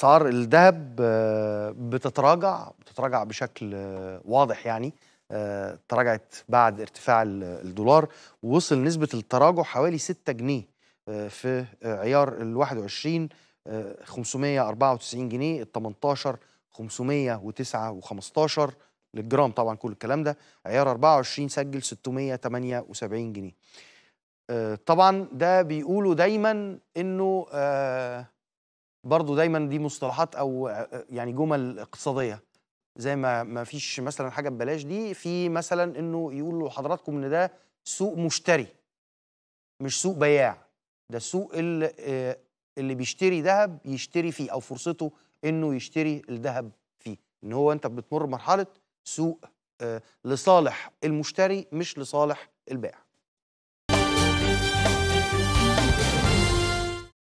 اسعار الذهب آه، بتتراجع بتتراجع بشكل آه، واضح يعني آه، تراجعت بعد ارتفاع الدولار وصل نسبه التراجع حوالي 6 جنيه في عيار ال 21 594 جنيه ال 18 509 و15 للجرام طبعا كل الكلام ده عيار 24 سجل 678 جنيه طبعا ده بيقولوا دايما انه برضو دايما دي مصطلحات او آه، آه، يعني جمل اقتصاديه زي ما ما فيش مثلا حاجه ببلاش دي في مثلا انه يقولوا لحضراتكم ان ده سوق مشتري مش سوق بياع ده السوق اللي آه، اللي بيشتري ذهب يشتري فيه او فرصته انه يشتري الذهب فيه ان هو انت بتمر مرحله سوق لصالح المشتري مش لصالح البائع